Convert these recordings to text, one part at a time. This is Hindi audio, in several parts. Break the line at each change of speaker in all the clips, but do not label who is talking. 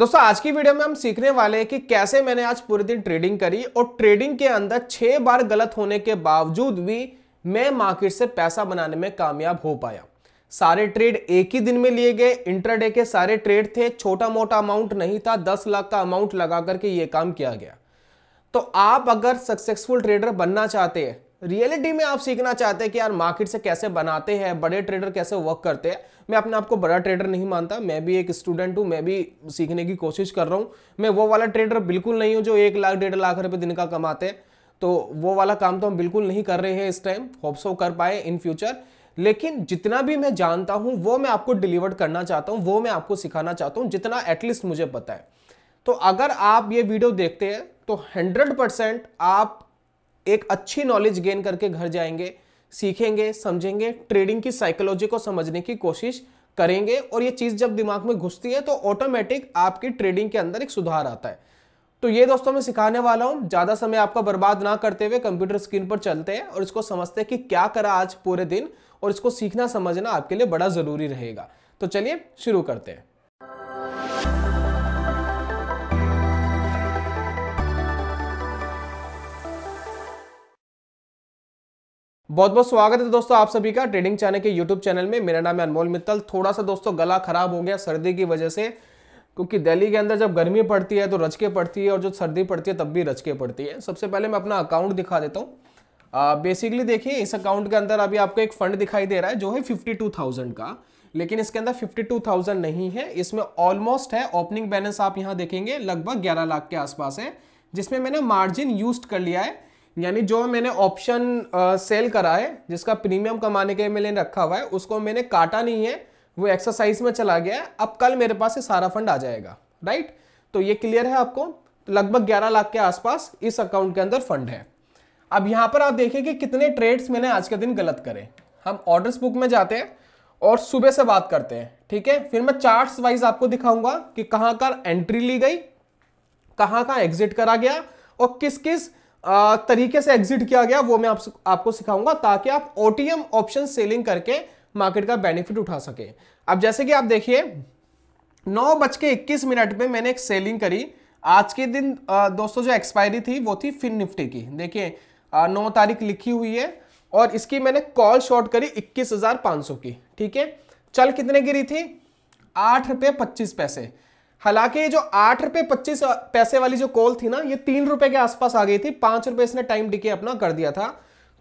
दोस्तों आज की वीडियो में हम सीखने वाले हैं कि कैसे मैंने आज पूरे दिन ट्रेडिंग करी और ट्रेडिंग के अंदर छह बार गलत होने के बावजूद भी मैं मार्केट से पैसा बनाने में कामयाब हो पाया सारे ट्रेड एक ही दिन में लिए गए इंटरडे के सारे ट्रेड थे छोटा मोटा अमाउंट नहीं था दस लाख का अमाउंट लगा करके ये काम किया गया तो आप अगर सक्सेसफुल ट्रेडर बनना चाहते हैं रियलिटी में आप सीखना चाहते हैं कि यार मार्केट से कैसे बनाते हैं बड़े ट्रेडर कैसे वर्क करते हैं मैं अपने आप को बड़ा ट्रेडर नहीं मानता मैं भी एक स्टूडेंट हूँ मैं भी सीखने की कोशिश कर रहा हूँ मैं वो वाला ट्रेडर बिल्कुल नहीं हूँ जो एक लाख डेढ़ लाख रुपये दिन का कमाते हैं तो वो वाला काम तो हम बिल्कुल नहीं कर रहे हैं इस टाइम होप्सो कर पाए इन फ्यूचर लेकिन जितना भी मैं जानता हूँ वो मैं आपको डिलीवर करना चाहता हूँ वो मैं आपको सिखाना चाहता हूँ जितना एटलीस्ट मुझे पता है तो अगर आप ये वीडियो देखते हैं तो 100 परसेंट आप एक अच्छी नॉलेज गेन करके घर जाएंगे सीखेंगे समझेंगे ट्रेडिंग की साइकोलॉजी को समझने की कोशिश करेंगे और ये चीज़ जब दिमाग में घुसती है तो ऑटोमेटिक आपकी ट्रेडिंग के अंदर एक सुधार आता है तो ये दोस्तों मैं सिखाने वाला हूँ ज़्यादा समय आपका बर्बाद ना करते हुए कंप्यूटर स्क्रीन पर चलते हैं और इसको समझते हैं कि क्या करा आज पूरे दिन और इसको सीखना समझना आपके लिए बड़ा ज़रूरी रहेगा तो चलिए शुरू करते हैं बहुत बहुत स्वागत है दोस्तों आप सभी का ट्रेडिंग चैनल के यूट्यूब चैनल में मेरा नाम है अनमोल मित्तल थोड़ा सा दोस्तों गला खराब हो गया सर्दी की वजह से क्योंकि दिल्ली के अंदर जब गर्मी पड़ती है तो रचके पड़ती है और जो सर्दी पड़ती है तब भी रचके पड़ती है सबसे पहले मैं अपना अकाउंट दिखा देता हूँ बेसिकली देखिए इस अकाउंट के अंदर अभी आपको एक फंड दिखाई दे रहा है जो है फिफ्टी टू थाउजेंड का लेकिन इसके अंदर फिफ्टी टू थाउजेंड नहीं है इसमें ऑलमोस्ट है ओपनिंग बैलेंस आप यहाँ देखेंगे लगभग ग्यारह लाख के आसपास है जिसमें मैंने मार्जिन यूज कर लिया है यानी जो मैंने ऑप्शन सेल करा है जिसका प्रीमियम कमाने के लिए रखा हुआ है उसको मैंने काटा नहीं है वो एक्सरसाइज में चला गया है अब कल मेरे पास ये सारा फंड आ जाएगा राइट तो ये क्लियर है आपको तो लगभग 11 लाख के आसपास इस अकाउंट के अंदर फंड है अब यहाँ पर आप देखिए कि कितने ट्रेड्स मैंने आज के दिन गलत करे हम ऑर्डर्स बुक में जाते हैं और सुबह से बात करते हैं ठीक है फिर मैं चार्ट वाइज आपको दिखाऊंगा कि कहाँ का एंट्री ली गई कहाँ का एग्जिट करा गया और किस किस तरीके से एग्जिट किया गया वो मैं आप, आपको सिखाऊंगा ताकि आप ओटीएम ऑप्शन सेलिंग करके मार्केट का बेनिफिट उठा सके अब जैसे कि आप देखिए नौ बज के इक्कीस मिनट में मैंने एक सेलिंग करी आज के दिन दोस्तों जो एक्सपायरी थी वो थी फिन निफ्टी की देखिए नौ तारीख लिखी हुई है और इसकी मैंने कॉल शॉर्ट करी इक्कीस हजार सौ की ठीक है चल कितने गिरी थी आठ रुपये पच्चीस पैसे हालांकि ये जो आठ रुपए पच्चीस पैसे वाली जो कॉल थी ना ये तीन रुपए के आसपास आ गई थी पांच रुपए इसने टाइम डिके अपना कर दिया था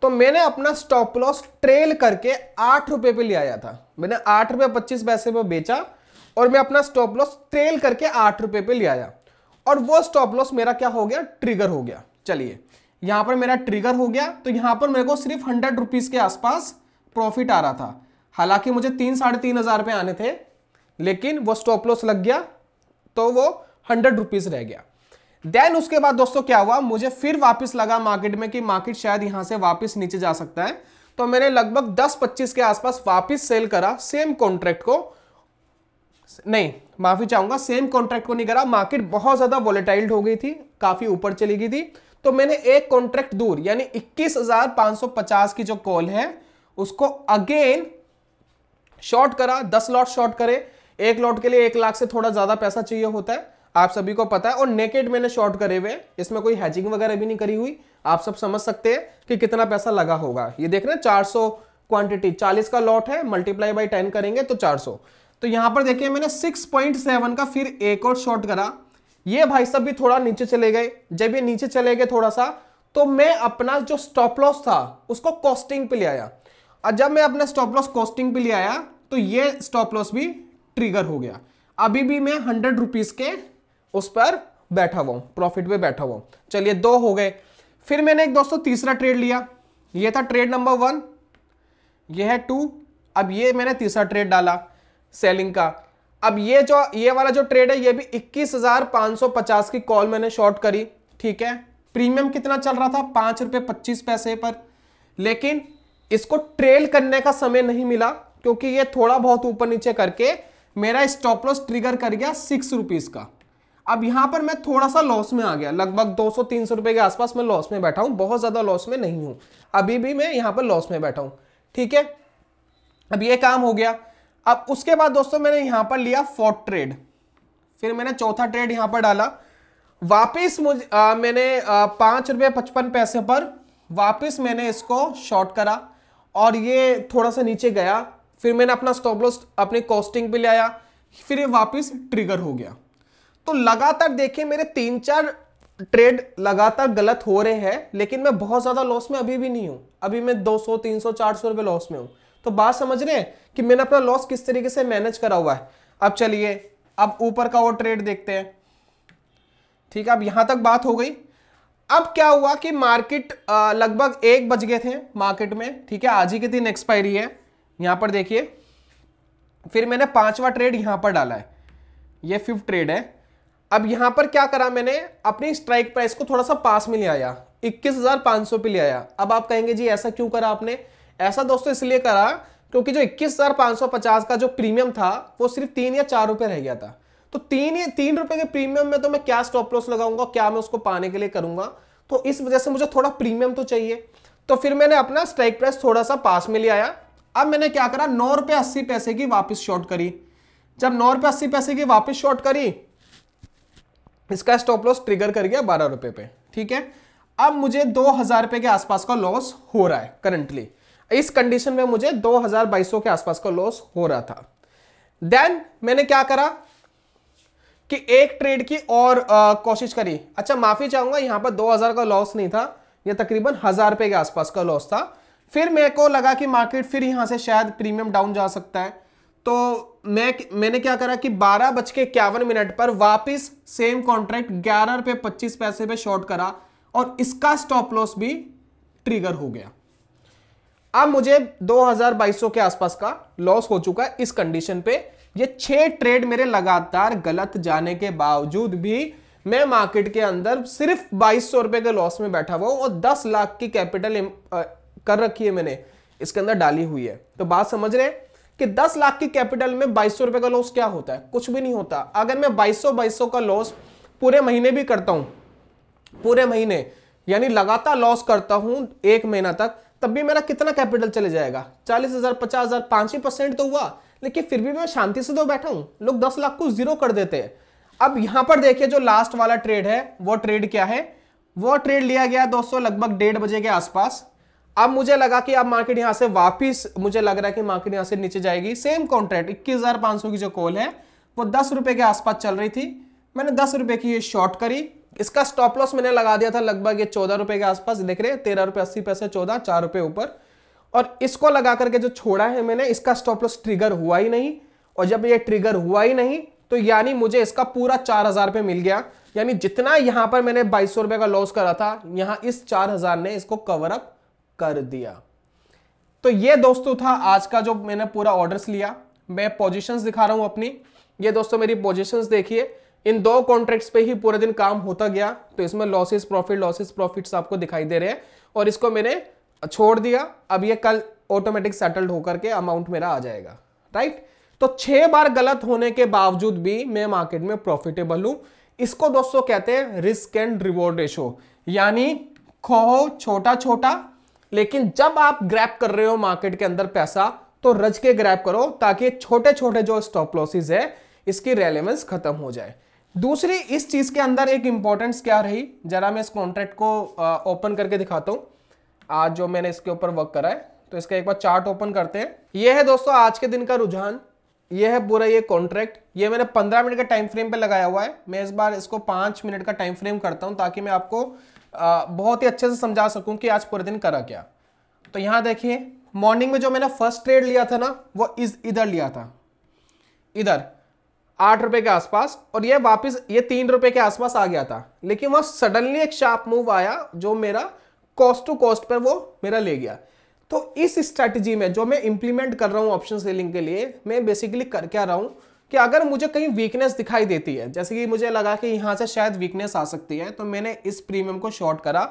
तो मैंने अपना स्टॉप लॉस ट्रेल करके आठ रुपए पे ले आया था मैंने आठ रुपए पच्चीस पैसे पे बेचा और मैं अपना स्टॉप लॉस ट्रेल करके आठ रुपए पे ले आया और वो स्टॉप लॉस मेरा क्या हो गया ट्रिगर हो गया चलिए यहां पर मेरा ट्रिगर हो गया तो यहां पर मेरे को सिर्फ हंड्रेड रुपीज के आसपास प्रॉफिट आ रहा था हालांकि मुझे तीन साढ़े तीन हजार रुपए आने थे लेकिन वो स्टॉप लॉस लग गया तो वो हंड्रेड रुपीज रह गया देन उसके बाद दोस्तों क्या हुआ मुझे फिर वापस लगा मार्केट में कि मार्केट शायद यहां से वापस नीचे जा सकता है तो मैंने लगभग 10-25 के आसपास वापस सेल करा सेम कॉन्ट्रैक्ट को नहीं माफी चाहूंगा सेम कॉन्ट्रैक्ट को नहीं करा मार्केट बहुत ज्यादा वोलेटाइल्ड हो गई थी काफी ऊपर चली गई थी तो मैंने एक कॉन्ट्रैक्ट दूर यानी 21,550 की जो कॉल है उसको अगेन शॉर्ट करा 10 लॉट शॉर्ट करे एक लॉट के लिए एक लाख से थोड़ा ज़्यादा पैसा चाहिए होता है आप सभी को पता है और नेकेड मैंने शॉर्ट करे हुए इसमें कोई हैजिंग वगैरह भी नहीं करी हुई आप सब समझ सकते हैं कि कितना पैसा लगा होगा ये देख रहे हैं चार क्वांटिटी 40 का लॉट है मल्टीप्लाई बाई 10 करेंगे तो 400 तो यहां पर देखिए मैंने 6.7 का फिर एक और शॉर्ट करा ये भाई सब भी थोड़ा नीचे चले गए जब ये नीचे चले गए थोड़ा सा तो मैं अपना जो स्टॉप लॉस था उसको कॉस्टिंग पे ले आया और जब मैं अपना स्टॉप लॉस कॉस्टिंग पे ले आया तो ये स्टॉप लॉस भी ट्रिगर हो गया अभी भी मैं हंड्रेड रुपीज़ के उस पर बैठा हुआ प्रॉफिट पे बैठा हुआ चलिए दो हो गए फिर मैंने एक दोस्तों तीसरा ट्रेड लिया ये था ट्रेड नंबर वन ये है टू अब ये मैंने तीसरा ट्रेड डाला सेलिंग का अब ये जो ये वाला जो ट्रेड है ये भी 21,550 की कॉल मैंने शॉर्ट करी ठीक है प्रीमियम कितना चल रहा था पाँच रुपये पच्चीस पैसे पर लेकिन इसको ट्रेल करने का समय नहीं मिला क्योंकि ये थोड़ा बहुत ऊपर नीचे करके मेरा स्टॉप लॉस ट्रिगर कर गया सिक्स रुपीज़ का अब यहां पर मैं थोड़ा सा लॉस में आ गया लगभग 200-300 रुपए के आसपास मैं लॉस में बैठा हूं बहुत ज़्यादा लॉस में नहीं हूं अभी भी मैं यहां पर लॉस में बैठा हूं ठीक है अब ये काम हो गया अब उसके बाद दोस्तों मैंने यहां पर लिया फोर्थ ट्रेड फिर मैंने चौथा ट्रेड यहां पर डाला वापिस मुझे मैंने पांच रुपए पचपन पैसे पर वापिस मैंने इसको शॉर्ट करा और ये थोड़ा सा नीचे गया फिर मैंने अपना स्टॉप लॉस अपने कॉस्टिंग पे ले आया फिर ये वापस ट्रिगर हो गया तो लगातार देखिए मेरे तीन चार ट्रेड लगातार गलत हो रहे हैं लेकिन मैं बहुत ज़्यादा लॉस में अभी भी नहीं हूं अभी मैं 200, 300, 400 रुपए लॉस में हूं तो बात समझ रहे हैं कि मैंने अपना लॉस किस तरीके से मैनेज करा हुआ है अब चलिए अब ऊपर का वो ट्रेड देखते हैं ठीक है अब यहां तक बात हो गई अब क्या हुआ कि मार्केट लगभग एक बज गए थे मार्केट में ठीक है आज ही के दिन एक्सपायरी है यहां पर देखिए फिर मैंने पांचवा ट्रेड यहां पर डाला है ये फिफ्थ ट्रेड है अब यहां पर क्या करा मैंने अपनी स्ट्राइक प्राइस को थोड़ा सा पास में ले आया इक्कीस हज़ार सौ पे ले आया अब आप कहेंगे जी ऐसा क्यों करा आपने ऐसा दोस्तों इसलिए करा क्योंकि जो इक्कीस हज़ार पांच सौ पचास का जो प्रीमियम था वो सिर्फ तीन या चार रुपए रह गया था तो तीन या तीन रुपए के प्रीमियम में तो मैं क्या स्टॉप लॉस लगाऊंगा क्या मैं उसको पाने के लिए करूंगा तो इस वजह से मुझे थोड़ा प्रीमियम तो चाहिए तो फिर मैंने अपना स्ट्राइक प्राइस थोड़ा सा पास में ले आया अब मैंने क्या करा नौ रुपए अस्सी पैसे की वापस शॉर्ट करी जब नौ रुपए अस्सी पैसे की वापस शॉर्ट करी इसका स्टॉप लॉस ट्रिगर कर गया बारह रुपए पे ठीक है अब मुझे दो हजार रुपए के आसपास का लॉस हो रहा है करंटली इस कंडीशन में मुझे दो हजार बाईसो के आसपास का लॉस हो रहा था देन मैंने क्या करा कि एक ट्रेड की और आ, कोशिश करी अच्छा माफी चाहूंगा यहां पर दो हजार का लॉस नहीं था यह तकरीबन हजार रुपए के आसपास का लॉस था फिर मेरे को लगा कि मार्केट फिर यहाँ से शायद प्रीमियम डाउन जा सकता है तो मैं मैंने क्या करा कि बारह बज के इक्यावन मिनट पर वापस सेम कॉन्ट्रैक्ट ग्यारह रुपये पच्चीस पैसे पे शॉर्ट करा और इसका स्टॉप लॉस भी ट्रिगर हो गया अब मुझे दो हजार के आसपास का लॉस हो चुका है इस कंडीशन पे ये छह ट्रेड मेरे लगातार गलत जाने के बावजूद भी मैं मार्केट के अंदर सिर्फ बाईस सौ रुपए के लॉस में बैठा हुआ और दस लाख की कैपिटल कर रखी है मैंने इसके अंदर डाली हुई है तो बात समझ रहे हैं कि 10 लाख की कैपिटल में बाईस रुपए का लॉस क्या होता है कुछ भी नहीं होता अगर मैं बाईस सौ बाईस का लॉस पूरे महीने भी करता हूं पूरे महीने यानी लगातार लॉस करता हूं एक महीना तक तब भी मेरा कितना कैपिटल चले जाएगा चालीस हजार पचास हजार पांच ही परसेंट तो हुआ लेकिन फिर भी मैं शांति से तो बैठा हूं लोग दस लाख को जीरो कर देते हैं अब यहां पर देखिए जो लास्ट वाला ट्रेड है वो ट्रेड क्या है वो ट्रेड लिया गया दोस्तों लगभग डेढ़ बजे के आसपास अब मुझे लगा कि अब मार्केट यहां से वापस मुझे लग रहा है कि मार्केट यहां से नीचे जाएगी सेम कॉन्ट्रैक्ट इक्कीस की जो कॉल है वो दस रुपए के आसपास चल रही थी मैंने दस रुपए की ये शॉर्ट करी इसका स्टॉप लॉस मैंने लगा दिया था लगभग ये चौदह रुपए के आसपास देख रहे तेरह रुपए अस्सी पैसे चौदह चार रुपए ऊपर और इसको लगा करके जो छोड़ा है मैंने इसका स्टॉप लॉस ट्रिगर हुआ ही नहीं और जब ये ट्रिगर हुआ ही नहीं तो यानी मुझे इसका पूरा चार हज़ार रुपये मिल गया यानी जितना यहां पर मैंने बाईस रुपए का लॉस करा था यहां इस चार हज़ार ने इसको कवरअप कर दिया तो ये दोस्तों था आज का जो मैंने पूरा ऑर्डर्स लिया मैं पोजीशंस दिखा रहा हूं अपनी ये दोस्तों मेरी पोजीशंस देखिए इन दो कॉन्ट्रैक्ट्स पे ही पूरे दिन काम होता गया तो इसमें लॉसेस प्रॉफिट लॉसेस प्रॉफिट्स आपको दिखाई दे रहे हैं और इसको मैंने छोड़ दिया अब ये कल ऑटोमेटिक सेटल्ड होकर के अमाउंट मेरा आ जाएगा राइट तो छह बार गलत होने के बावजूद भी मैं मार्केट में प्रॉफिटेबल हूं इसको दोस्तों कहते हैं रिस्क एंड रिवॉर्ड रेशो यानी खो छोटा छोटा लेकिन जब आप ग्रैप कर रहे हो मार्केट के अंदर पैसा तो रज के ग्रैप करो ताकि छोटे छोटे जो स्टॉप लॉसेज है इसकी रेलिवेंस खत्म हो जाए दूसरी इस चीज़ के अंदर एक इंपॉर्टेंस क्या रही जरा मैं इस कॉन्ट्रैक्ट को ओपन करके दिखाता हूँ आज जो मैंने इसके ऊपर वर्क करा है तो इसका एक बार चार्ट ओपन करते हैं ये है दोस्तों आज के दिन का रुझान ये है पूरा ये कॉन्ट्रैक्ट ये मैंने पंद्रह मिनट का टाइम फ्रेम पे लगाया हुआ है मैं इस बार इसको पांच मिनट का टाइम फ्रेम करता हूँ ताकि मैं आपको बहुत ही अच्छे से समझा सकूं कि आज पूरे दिन करा क्या तो यहाँ देखिए मॉर्निंग में जो मैंने फर्स्ट ट्रेड लिया था ना वो इस इधर लिया था इधर आठ रुपए के आसपास और ये वापस ये तीन रुपए के आसपास आ गया था लेकिन वह सडनली एक शार्प मूव आया जो मेरा कॉस्ट टू कॉस्ट पर वो मेरा ले गया तो इस स्ट्रेटजी में जो मैं इंप्लीमेंट कर रहा हूँ ऑप्शन सेलिंग के लिए मैं बेसिकली कर क्या रहा हूँ कि अगर मुझे कहीं वीकनेस दिखाई देती है जैसे कि मुझे लगा कि यहाँ से शायद वीकनेस आ सकती है तो मैंने इस प्रीमियम को शॉर्ट करा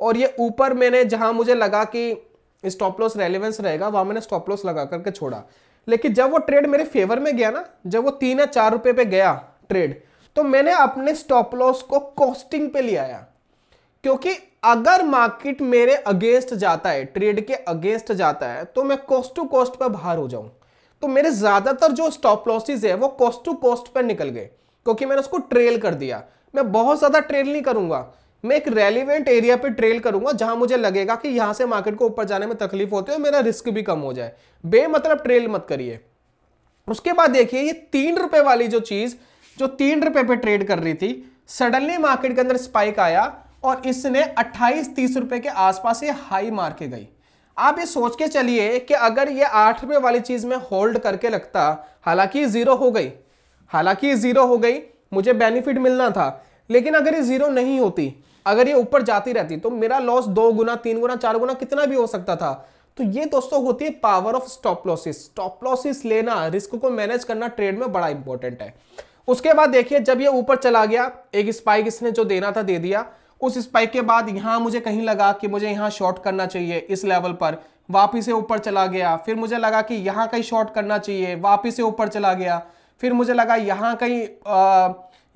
और ये ऊपर मैंने जहाँ मुझे लगा कि स्टॉप लॉस रेलिवेंस रहेगा वहाँ मैंने स्टॉप लॉस लगा करके छोड़ा लेकिन जब वो ट्रेड मेरे फेवर में गया ना जब वो तीन या चार रुपये पे गया ट्रेड तो मैंने अपने स्टॉप लॉस को कॉस्टिंग पे ले आया क्योंकि अगर मार्केट मेरे अगेंस्ट जाता है ट्रेड के अगेंस्ट जाता है तो मैं कॉस्ट टू कॉस्ट पर बाहर हो जाऊं तो मेरे ज़्यादातर जो स्टॉप लॉसेज है वो कॉस्ट टू कॉस्ट पर निकल गए क्योंकि मैंने उसको ट्रेल कर दिया मैं बहुत ज़्यादा ट्रेल नहीं करूंगा मैं एक रेलिवेंट एरिया पे ट्रेल करूंगा जहां मुझे लगेगा कि यहां से मार्केट को ऊपर जाने में तकलीफ होती है और मेरा रिस्क भी कम हो जाए बे मतलब ट्रेल मत करिए उसके बाद देखिए ये तीन रुपए वाली जो चीज जो तीन रुपए पे ट्रेड कर रही थी सडनली मार्केट के अंदर स्पाइक आया और इसने अट्ठाईस तीस रुपए के आसपास ये हाई मार के गई आप ये सोच के चलिए कि अगर ये आठवें वाली चीज़ में होल्ड करके रखता हालांकि ज़ीरो हो गई हालांकि ज़ीरो हो गई मुझे बेनिफिट मिलना था लेकिन अगर ये ज़ीरो नहीं होती अगर ये ऊपर जाती रहती तो मेरा लॉस दो गुना तीन गुना चार गुना कितना भी हो सकता था तो ये दोस्तों होती है power of stop losses stop losses लेना रिस्क को मैनेज करना ट्रेड में बड़ा इंपॉर्टेंट है उसके बाद देखिए जब ये ऊपर चला गया एक स्पाइक इसने जो देना था दे दिया उस स्पाइक के बाद यहाँ मुझे कहीं लगा कि मुझे यहाँ शॉर्ट करना चाहिए इस लेवल पर वापिस से ऊपर चला गया फिर मुझे लगा कि यहाँ कहीं शॉर्ट करना चाहिए वापिस से ऊपर चला गया फिर मुझे लगा यहाँ कहीं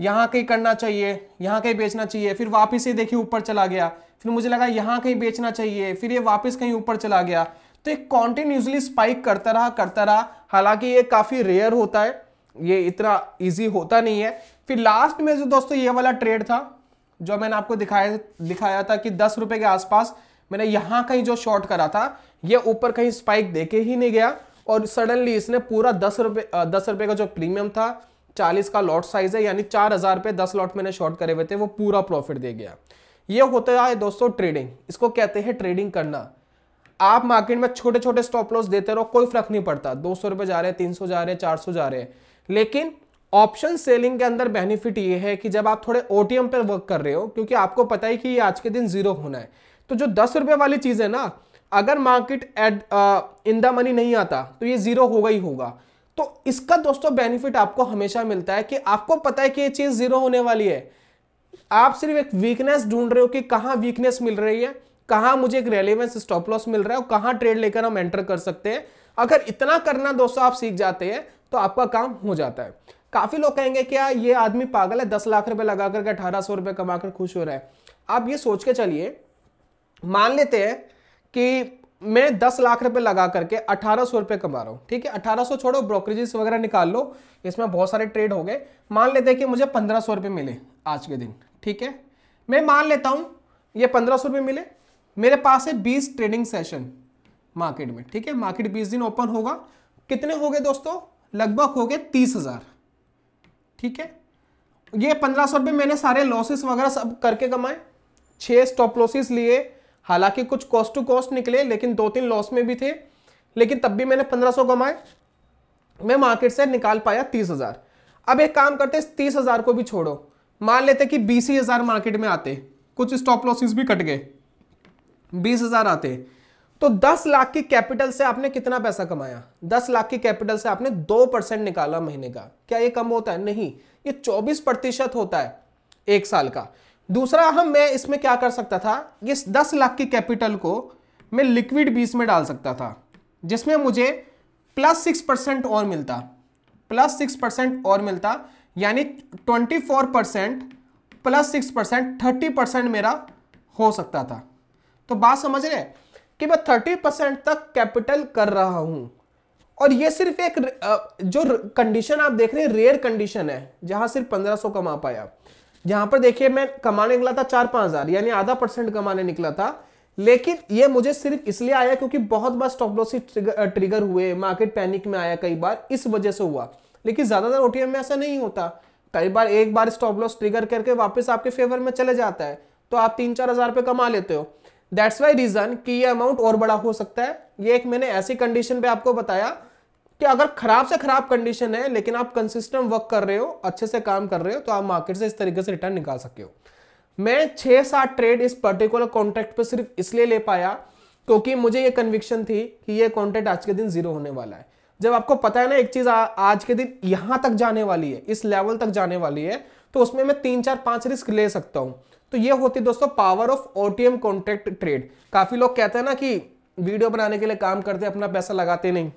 यहाँ कहीं करना चाहिए यहाँ कहीं बेचना चाहिए फिर वापिस से देखिए ऊपर चला गया फिर मुझे लगा यहाँ कहीं बेचना चाहिए फिर ये वापिस कहीं ऊपर चला गया तो ये कॉन्टिन्यूसली स्पाइक करता रहा करता रहा हालांकि ये काफ़ी रेयर होता है ये इतना ईजी होता नहीं है फिर लास्ट में जो दोस्तों ये वाला ट्रेड था जो मैंने आपको दिखाया दिखाया था कि दस रुपए के आसपास मैंने यहां कहीं जो शॉर्ट करा था ये ऊपर कहीं स्पाइक देके ही नहीं गया और सडनली इसने पूरा दस रुपए दस रुपए का जो प्रीमियम था चालीस का लॉट साइज है यानी चार हज़ार रुपये दस लॉट मैंने शॉर्ट करे हुए थे वो पूरा प्रॉफिट दे गया ये होता है दोस्तों ट्रेडिंग इसको कहते हैं ट्रेडिंग करना आप मार्केट में छोटे छोटे स्टॉप लॉस देते रहो कोई फर्क नहीं पड़ता दो सौ रुपए जा रहे हैं तीन सौ जा रहे हैं चार सौ जा रहे हैं लेकिन ऑप्शन सेलिंग के अंदर बेनिफिट ये है कि जब आप थोड़े ओटीएम पर वर्क कर रहे हो क्योंकि आपको पता ही कि ये आज के दिन जीरो होना है तो जो दस रुपये वाली चीज़ है ना अगर market add in the money नहीं आता तो ये जीरो होगा ही होगा तो इसका दोस्तों बेनिफिट आपको हमेशा मिलता है कि आपको पता है कि ये चीज़ जीरो होने वाली है आप सिर्फ एक वीकनेस ढूंढ रहे हो कि कहाँ वीकनेस मिल रही है कहाँ मुझे एक रेलिवेंस स्टॉप लॉस मिल रहा है और कहाँ ट्रेड लेकर हम एंटर कर सकते हैं अगर इतना करना दोस्तों आप सीख जाते हैं तो आपका काम हो जाता है काफ़ी लोग कहेंगे क्या ये आदमी पागल है दस लाख रुपए लगा करके अठारह सौ रुपये कमा कर खुश हो रहा है आप ये सोच के चलिए मान लेते हैं कि मैं दस लाख रुपए लगा करके अठारह सौ रुपये कमा रहा हूँ ठीक है अठारह सौ छोड़ो ब्रोकरेजेस वगैरह निकाल लो इसमें बहुत सारे ट्रेड हो गए मान लेते हैं कि मुझे पंद्रह सौ रुपये मिले आज के दिन ठीक है मैं मान लेता हूँ ये पंद्रह सौ रुपये मिले मेरे पास है बीस ट्रेडिंग सेशन मार्केट में ठीक है मार्केट बीस दिन ओपन होगा कितने हो गए दोस्तों लगभग हो गए तीस हज़ार ठीक है ये पंद्रह सौ रुपये मैंने सारे लॉसेस वगैरह सब करके कमाए छः स्टॉप लॉसेस लिए हालांकि कुछ कॉस्ट टू कॉस्ट निकले लेकिन दो तीन लॉस में भी थे लेकिन तब भी मैंने पंद्रह सौ कमाए मैं मार्केट से निकाल पाया तीस हज़ार अब एक काम करते तीस हज़ार को भी छोड़ो मान लेते कि बीस ही हज़ार मार्केट में आते कुछ स्टॉप लॉसेस भी कट गए बीस हज़ार आते तो 10 लाख की कैपिटल से आपने कितना पैसा कमाया 10 लाख की कैपिटल से आपने दो परसेंट निकाला महीने का क्या ये कम होता है नहीं ये 24 प्रतिशत होता है एक साल का दूसरा हम मैं इसमें क्या कर सकता था इस 10 लाख की कैपिटल को मैं लिक्विड बीस में डाल सकता था जिसमें मुझे प्लस सिक्स परसेंट और मिलता प्लस सिक्स परसेंट और मिलता यानी twenty four percent plus six percent thirty percent मेरा हो सकता था तो बात समझ रहे हैं कि मैं थर्टी परसेंट तक कैपिटल कर रहा हूं और ये सिर्फ एक जो कंडीशन आप देख रहे हैं रेयर कंडीशन है जहां सिर्फ पंद्रह कमा पाया जहां पर देखिए मैं कमाने निकला था चार पांच हज़ार यानी आधा परसेंट कमाने निकला था लेकिन ये मुझे सिर्फ इसलिए आया क्योंकि बहुत बार स्टॉप लॉस ट्रिगर, ट्रिगर हुए मार्केट पैनिक में आया कई बार इस वजह से हुआ लेकिन ज़्यादातर ओटीएम में ऐसा नहीं होता कई बार एक बार स्टॉप लॉस ट्रिगर करके वापस आपके फेवर में चले जाता है तो आप तीन चार हज़ार रुपये कमा लेते हो दैट्स वाई रीजन कि ये अमाउंट और बड़ा हो सकता है ये एक मैंने ऐसी कंडीशन पे आपको बताया कि अगर खराब से खराब कंडीशन है लेकिन आप कंसिस्टेंट वर्क कर रहे हो अच्छे से काम कर रहे हो तो आप मार्केट से इस तरीके से रिटर्न निकाल सके हो मैं छः सात ट्रेड इस पर्टिकुलर कॉन्ट्रैक्ट पे सिर्फ इसलिए ले पाया क्योंकि मुझे ये कन्विक्शन थी कि ये कॉन्ट्रैक्ट आज के दिन जीरो होने वाला है जब आपको पता है ना एक चीज़ आज के दिन यहां तक जाने वाली है इस लेवल तक जाने वाली है तो उसमें मैं तीन चार पांच रिस्क ले सकता हूँ तो ये होती दोस्तों power of OTM contract trade काफी लोग कहते हैं ना कि वीडियो बनाने के लिए काम करते हैं अपना पैसा लगाते नहीं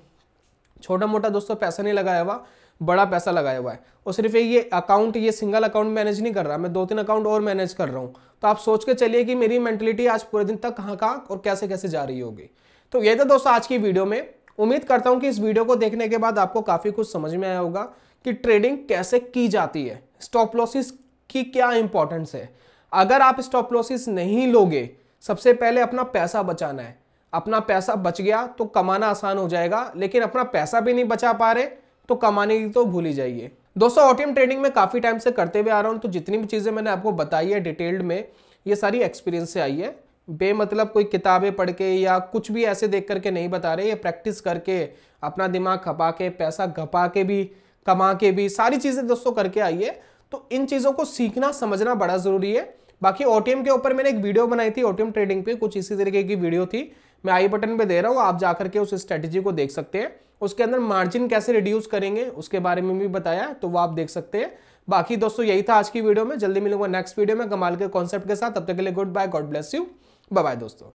छोटा मोटा दोस्तों पैसा नहीं लगाया हुआ बड़ा पैसा लगाया हुआ है और सिर्फ ये अकाउंट ये सिंगल अकाउंट मैनेज नहीं कर रहा मैं दो तीन अकाउंट और मैनेज कर रहा हूँ तो आप सोच के चलिए कि मेरी मेंटेलिटी आज पूरे दिन तक कहाँ कहाँ और कैसे कैसे जा रही होगी तो ये था दोस्तों आज की वीडियो में उम्मीद करता हूँ कि इस वीडियो को देखने के बाद आपको काफ़ी कुछ समझ में आया होगा कि ट्रेडिंग कैसे की जाती है स्टॉप लॉसिस की क्या इंपॉर्टेंस है अगर आप स्टॉप लॉसिस नहीं लोगे सबसे पहले अपना पैसा बचाना है अपना पैसा बच गया तो कमाना आसान हो जाएगा लेकिन अपना पैसा भी नहीं बचा पा रहे तो कमाने की तो भूल ही जाइए दोस्तों ऑटीएम ट्रेडिंग में काफ़ी टाइम से करते हुए आ रहा हूँ तो जितनी भी चीज़ें मैंने आपको बताई है डिटेल्ड में ये सारी एक्सपीरियंस से आई है बेमतलब कोई किताबें पढ़ के या कुछ भी ऐसे देख करके नहीं बता रहे ये प्रैक्टिस करके अपना दिमाग खपा के पैसा घपा के भी कमा के भी सारी चीज़ें दोस्तों करके आइए तो इन चीज़ों को सीखना समझना बड़ा ज़रूरी है बाकी ओटीएम के ऊपर मैंने एक वीडियो बनाई थी ओटीएम ट्रेडिंग पे कुछ इसी तरीके की वीडियो थी मैं आई बटन पे दे रहा हूँ आप जाकर के उस स्ट्रेटेजी को देख सकते हैं उसके अंदर मार्जिन कैसे रिड्यूस करेंगे उसके बारे में भी बताया तो वो आप देख सकते हैं बाकी दोस्तों यही था आज की वीडियो में जल्दी मिलूंगा नेक्स्ट वीडियो में कमाल के कॉन्सेप्ट के साथ तब तक के लिए goodbye God bless you bye दोस्तों